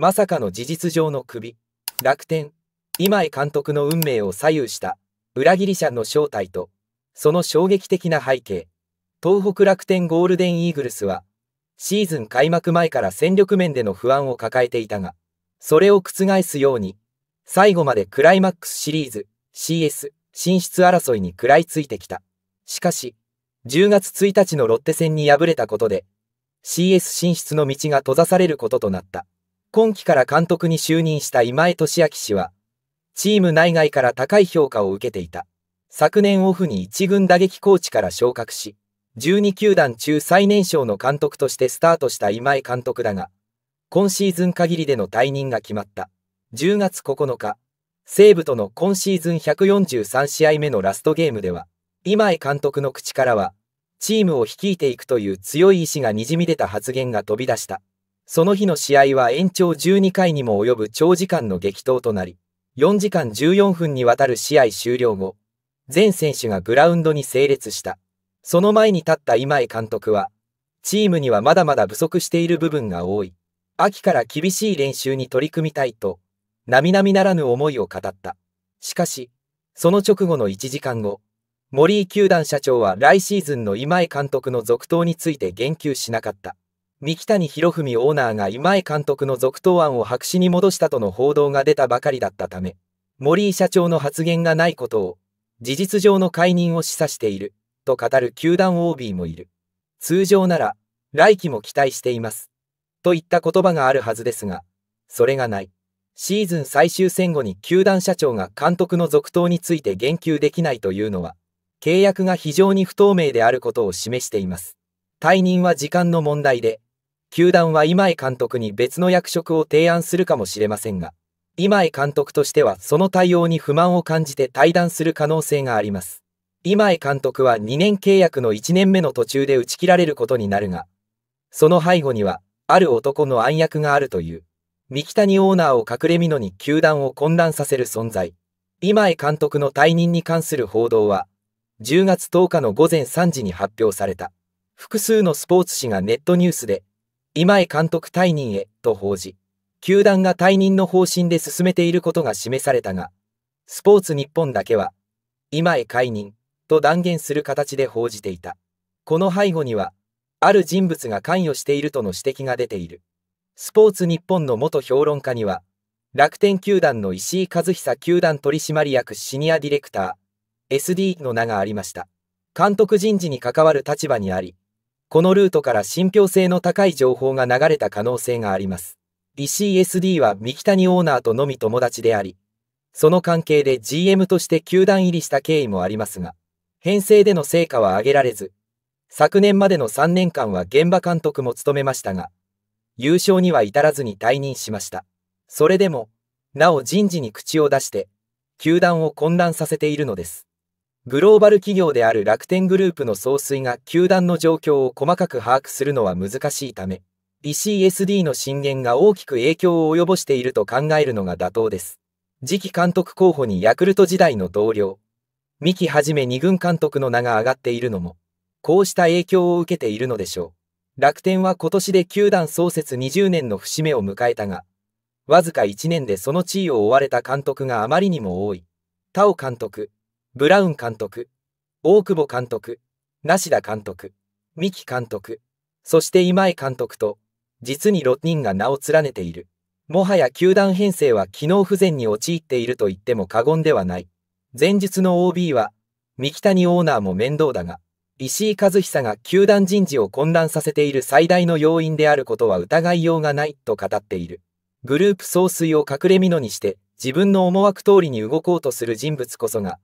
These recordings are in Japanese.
まさかの事実上の首楽天今井監督の運命を左右した裏切り者の正体とその衝撃的な背景東北楽天ゴールデンイーグルスはシーズン開幕前から戦力面での不安を抱えていたがそれを覆すように最後までクライマックスシリーズ CS 進出争いに食らいついてきたしかし10月1日のロッテ戦に敗れたことで CS 進出の道が閉ざされることとなった今季から監督に就任した今江俊明氏は、チーム内外から高い評価を受けていた。昨年オフに一軍打撃コーチから昇格し、12球団中最年少の監督としてスタートした今江監督だが、今シーズン限りでの退任が決まった。10月9日、西武との今シーズン143試合目のラストゲームでは、今江監督の口からは、チームを率いていくという強い意志がにじみ出た発言が飛び出した。その日の試合は延長12回にも及ぶ長時間の激闘となり、4時間14分にわたる試合終了後、全選手がグラウンドに整列した。その前に立った今井監督は、チームにはまだまだ不足している部分が多い。秋から厳しい練習に取り組みたいと、並々ならぬ思いを語った。しかし、その直後の1時間後、森井球団社長は来シーズンの今井監督の続投について言及しなかった。三木谷博文オーナーが今江監督の続投案を白紙に戻したとの報道が出たばかりだったため、森井社長の発言がないことを、事実上の解任を示唆している、と語る球団 OB もいる。通常なら、来季も期待しています。といった言葉があるはずですが、それがない。シーズン最終戦後に球団社長が監督の続投について言及できないというのは、契約が非常に不透明であることを示しています。退任は時間の問題で、球団は今井監督に別の役職を提案するかもしれませんが、今井監督としてはその対応に不満を感じて退団する可能性があります。今井監督は2年契約の1年目の途中で打ち切られることになるが、その背後には、ある男の暗躍があるという、三木谷オーナーを隠れ蓑に球団を混乱させる存在。今井監督の退任に関する報道は、10月10日の午前3時に発表された。複数のスポーツ紙がネットニュースで、今井監督退任へと報じ、球団が退任の方針で進めていることが示されたが、スポーツ日本だけは、今へ解任と断言する形で報じていた。この背後には、ある人物が関与しているとの指摘が出ている。スポーツ日本の元評論家には、楽天球団の石井和久球団取締役シニアディレクター、SD の名がありました。監督人事に関わる立場にあり、このルートから信憑性の高い情報が流れた可能性があります。ECSD は三木谷オーナーとのみ友達であり、その関係で GM として球団入りした経緯もありますが、編成での成果は上げられず、昨年までの3年間は現場監督も務めましたが、優勝には至らずに退任しました。それでも、なお人事に口を出して、球団を混乱させているのです。グローバル企業である楽天グループの総帥が球団の状況を細かく把握するのは難しいため、ECSD の震源が大きく影響を及ぼしていると考えるのが妥当です。次期監督候補にヤクルト時代の同僚、三木はじめ二軍監督の名が挙がっているのも、こうした影響を受けているのでしょう。楽天は今年で球団創設20年の節目を迎えたが、わずか1年でその地位を追われた監督があまりにも多い。田尾監督、ブラウン監督、大久保監督、梨田監督、三木監督、そして今井監督と、実に6人が名を連ねている。もはや球団編成は機能不全に陥っていると言っても過言ではない。前述の OB は、三木谷オーナーも面倒だが、石井和久が球団人事を混乱させている最大の要因であることは疑いようがないと語っている。グループ総帥を隠れ蓑にして、自分の思惑通りに動こうとする人物こそが、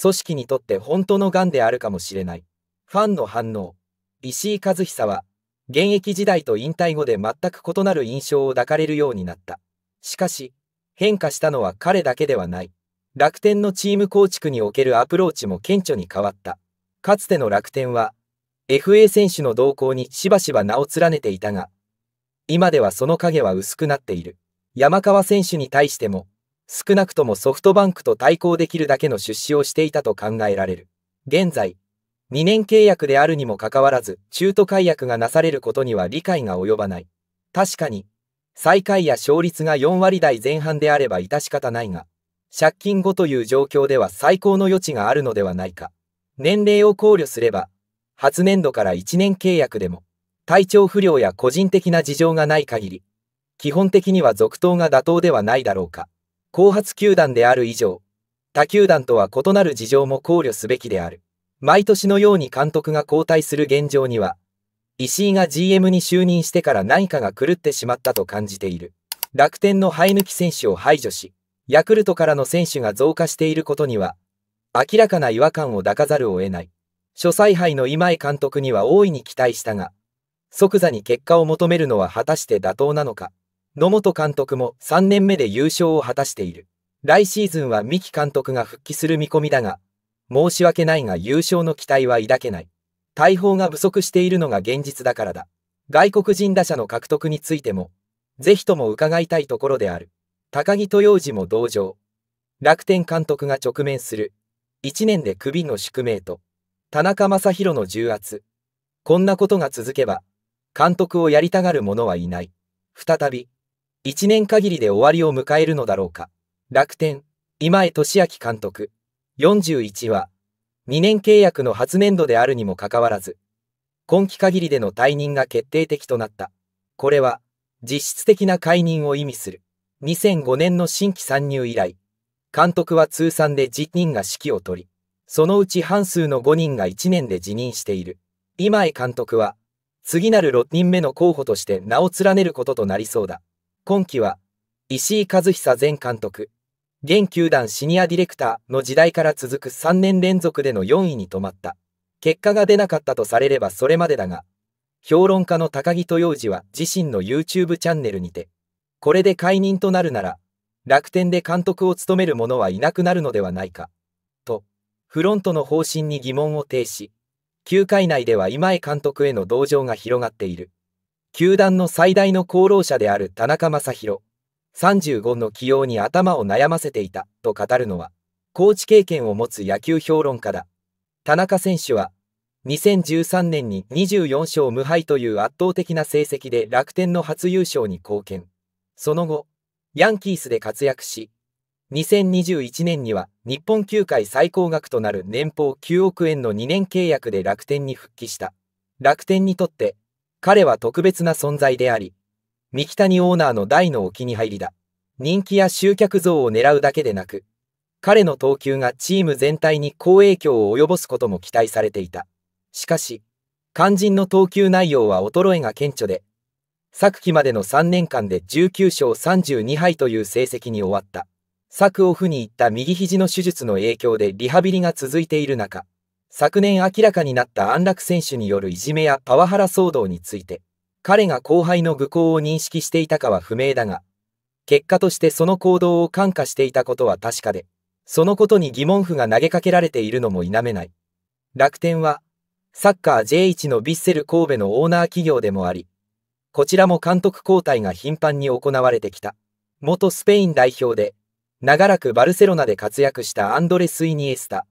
組織にとって本当の癌であるかもしれない。ファンの反応。石井和久は、現役時代と引退後で全く異なる印象を抱かれるようになった。しかし、変化したのは彼だけではない。楽天のチーム構築におけるアプローチも顕著に変わった。かつての楽天は、FA 選手の動向にしばしば名を連ねていたが、今ではその影は薄くなっている。山川選手に対しても、少なくともソフトバンクと対抗できるだけの出資をしていたと考えられる。現在、2年契約であるにもかかわらず、中途解約がなされることには理解が及ばない。確かに、最下位や勝率が4割台前半であれば致し方ないが、借金後という状況では最高の余地があるのではないか。年齢を考慮すれば、初年度から1年契約でも、体調不良や個人的な事情がない限り、基本的には続投が妥当ではないだろうか。後発球団である以上、他球団とは異なる事情も考慮すべきである。毎年のように監督が交代する現状には、石井が GM に就任してから何かが狂ってしまったと感じている。楽天の生え抜き選手を排除し、ヤクルトからの選手が増加していることには、明らかな違和感を抱かざるを得ない。諸采配の今井監督には大いに期待したが、即座に結果を求めるのは果たして妥当なのか。野本監督も3年目で優勝を果たしている。来シーズンは三木監督が復帰する見込みだが、申し訳ないが優勝の期待は抱けない。大砲が不足しているのが現実だからだ。外国人打者の獲得についても、ぜひとも伺いたいところである。高木豊二も同情。楽天監督が直面する。1年で首の宿命と、田中将大の重圧。こんなことが続けば、監督をやりたがる者はいない。再び、一年限りで終わりを迎えるのだろうか。楽天、今江俊明監督、41は、2年契約の初年度であるにもかかわらず、今期限りでの退任が決定的となった。これは、実質的な解任を意味する。2005年の新規参入以来、監督は通算で10人が指揮を取り、そのうち半数の5人が1年で辞任している。今江監督は、次なる6人目の候補として名を連ねることとなりそうだ。今期は、石井和久前監督、現球団シニアディレクターの時代から続く3年連続での4位に止まった。結果が出なかったとされればそれまでだが、評論家の高木豊二は自身の YouTube チャンネルにて、これで解任となるなら、楽天で監督を務める者はいなくなるのではないか、と、フロントの方針に疑問を呈し、9回内では今井監督への同情が広がっている。球団の最大の功労者である田中将大、35の起用に頭を悩ませていたと語るのは、コーチ経験を持つ野球評論家だ。田中選手は、2013年に24勝無敗という圧倒的な成績で楽天の初優勝に貢献。その後、ヤンキースで活躍し、2021年には日本球界最高額となる年俸9億円の2年契約で楽天に復帰した。楽天にとって、彼は特別な存在であり、三木谷オーナーの大のお気に入りだ。人気や集客像を狙うだけでなく、彼の投球がチーム全体に好影響を及ぼすことも期待されていた。しかし、肝心の投球内容は衰えが顕著で、昨季までの3年間で19勝32敗という成績に終わった。昨オフに行った右肘の手術の影響でリハビリが続いている中、昨年明らかになった安楽選手によるいじめやパワハラ騒動について、彼が後輩の愚行を認識していたかは不明だが、結果としてその行動を感化していたことは確かで、そのことに疑問符が投げかけられているのも否めない。楽天は、サッカー J1 のヴィッセル神戸のオーナー企業でもあり、こちらも監督交代が頻繁に行われてきた。元スペイン代表で、長らくバルセロナで活躍したアンドレス・イニエスタ、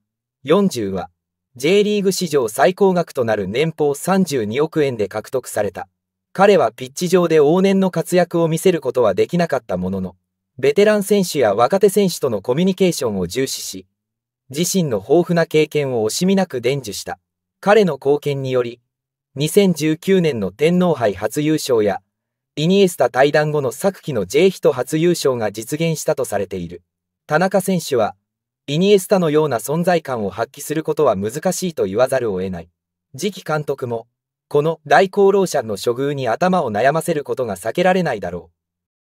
40は、J リーグ史上最高額となる年俸32億円で獲得された。彼はピッチ上で往年の活躍を見せることはできなかったものの、ベテラン選手や若手選手とのコミュニケーションを重視し、自身の豊富な経験を惜しみなく伝授した。彼の貢献により、2019年の天皇杯初優勝や、イニエスタ対談後の昨季の J ヒト初優勝が実現したとされている。田中選手は、イニエスタのような存在感を発揮することは難しいと言わざるを得ない。次期監督も、この大功労者の処遇に頭を悩ませることが避けられないだろう。